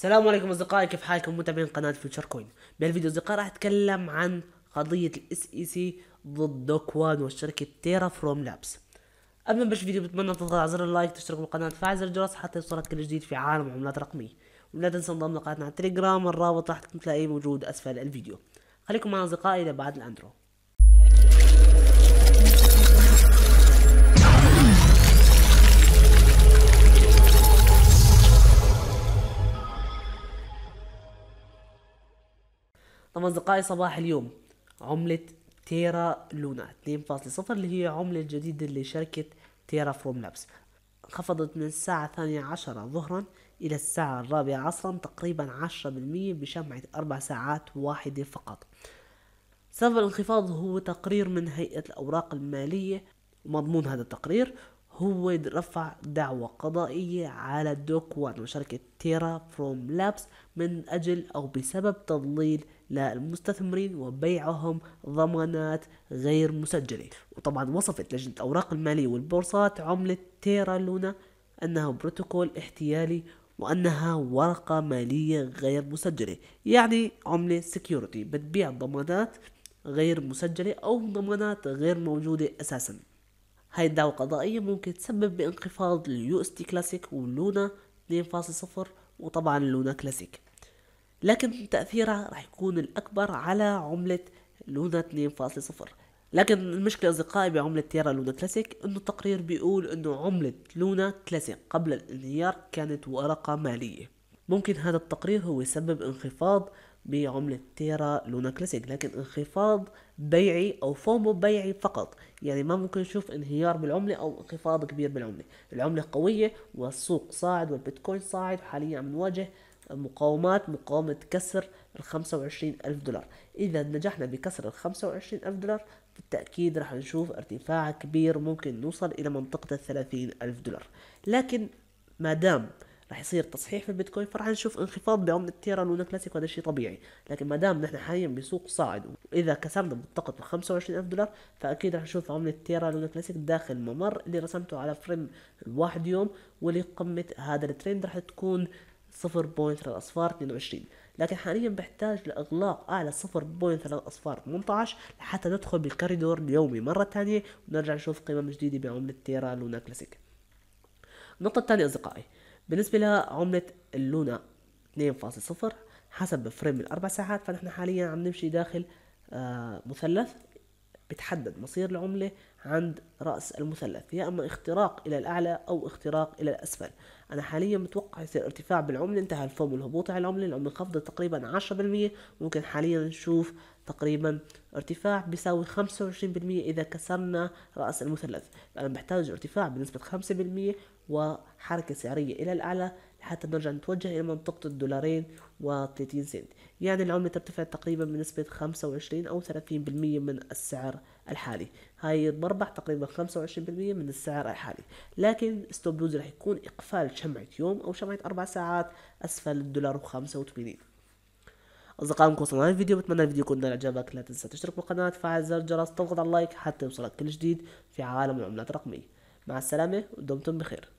السلام عليكم اصدقائي كيف حالكم متابعين قناه فيوتشر كوين بهالفيديو اصدقائي راح اتكلم عن قضيه الاس اي سي e ضد دوكوان وشركه تيرا فروم لابس قبل ما نبلش الفيديو بتمنى تضغط على زر اللايك تشترك بالقناه وتفعل زر الجرس حتى يوصلك كل جديد في عالم العملات الرقميه ولا تنسى انضم لقناتنا على التليجرام الرابط راح تلاقيه موجود اسفل الفيديو خليكم معنا اصدقائي لبعد الاندرو طبعا أصدقائي صباح اليوم عملة تيرا لونا 2.0 اللي هي عملة جديدة لشركة تيرا فروم لابس انخفضت من الساعة الثانية عشرة ظهرا إلى الساعة الرابعة عصرا تقريبا عشرة بالمية بشمعة أربع ساعات واحدة فقط سبب الانخفاض هو تقرير من هيئة الأوراق المالية ومضمون هذا التقرير هو رفع دعوى قضائية على دوك وان وشركة تيرا فروم لابس من أجل أو بسبب تضليل للمستثمرين وبيعهم ضمانات غير مسجلة وطبعا وصفت لجنة الأوراق المالية والبورصات عملة تيرا لونا أنها بروتوكول احتيالي وأنها ورقة مالية غير مسجلة يعني عملة سكيورتي بتبيع ضمانات غير مسجلة أو ضمانات غير موجودة أساساً هاي الدعوة القضائية ممكن تسبب بانخفاض اليو اس تي كلاسيك واللونا 2.0 وطبعا اللونا كلاسيك لكن تأثيرها راح يكون الأكبر على عملة لونا 2.0 لكن المشكلة أصدقائي بعملة تيرا لونا كلاسيك إنه التقرير بيقول إنه عملة لونا كلاسيك قبل الانهيار كانت ورقة مالية ممكن هذا التقرير هو يسبب انخفاض بعملة تيرا لونا كلاسيك لكن انخفاض بيعي أو فومو بيعي فقط يعني ما ممكن نشوف انهيار بالعملة أو انخفاض كبير بالعملة العملة قوية والسوق صاعد والبيتكوين صاعد وحاليا عم نواجه مقاومات مقاومة كسر ال 25 ألف دولار إذا نجحنا بكسر ال 25 ألف دولار بالتأكيد رح نشوف ارتفاع كبير ممكن نوصل إلى منطقة ال 30 ألف دولار لكن ما دام راح يصير تصحيح في البيتكوين فراح نشوف انخفاض بعمله تيرا لونا كلاسيك وهذا شيء طبيعي لكن ما دام نحن حاليا بسوق صاعد واذا كسرنا منطقه ال 25000 دولار فاكيد راح نشوف عمله تيرا لونا كلاسيك داخل الممر اللي رسمته على فريم الواحد يوم واللي قمه هذا الترند راح تكون 0.3 اصفار 22 لكن حاليا بحتاج لاغلاق اعلى 0.3 اصفار 18 لحتى ندخل بالكاريدور اليومي مره ثانيه ونرجع نشوف قمم جديده بعمله تيرا لونا كلاسيك النقطه الثانيه اصدقائي بالنسبة لعملة اللونا 2.0 حسب فريم الأربع ساعات فنحن حاليا عم نمشي داخل آه، مثلث بتحدد مصير العملة عند رأس المثلث يا أما اختراق إلى الأعلى أو اختراق إلى الأسفل أنا حاليا متوقع يصير ارتفاع بالعملة انتهى الفوم الهبوط على العملة العملة انخفضت تقريبا 10% ممكن حاليا نشوف تقريبا ارتفاع بيساوي 25% إذا كسرنا رأس المثلث فأنا بحتاج ارتفاع بنسبة 5% وحركة سعرية إلى الأعلى حتى نرجع نتوجه إلى منطقة الدولارين و30 سنت يعني العملة ترتفع تقريبا بنسبة 25 أو 30% من السعر الحالي هاي المربح تقريبا 25% من السعر الحالي لكن ستوب لوز راح يكون إقفال شمعة يوم أو شمعة أربع ساعات أسفل الدولار و85 اصدقائي أصدقائكم وصلنا الفيديو بتمنى الفيديو يكون نال إعجابك لا تنسى تشترك بالقناة فعل زر الجرس تضغط على اللايك حتى يوصلك كل جديد في عالم العملات الرقمية مع السلامة ودمتم بخير